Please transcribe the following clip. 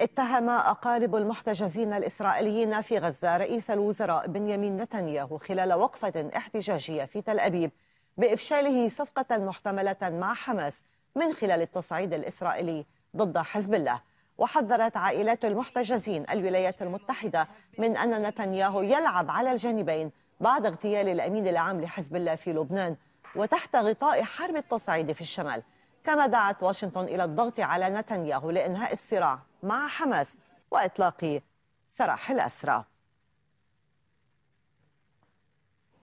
اتهم أقارب المحتجزين الإسرائيليين في غزة رئيس الوزراء بنيامين نتنياهو خلال وقفة احتجاجية في تل أبيب بإفشاله صفقة محتملة مع حماس من خلال التصعيد الإسرائيلي ضد حزب الله وحذرت عائلات المحتجزين الولايات المتحدة من أن نتنياهو يلعب على الجانبين بعد اغتيال الأمين العام لحزب الله في لبنان وتحت غطاء حرب التصعيد في الشمال كما دعت واشنطن إلى الضغط على نتنياهو لإنهاء الصراع مع حماس وإطلاق سراح الأسرى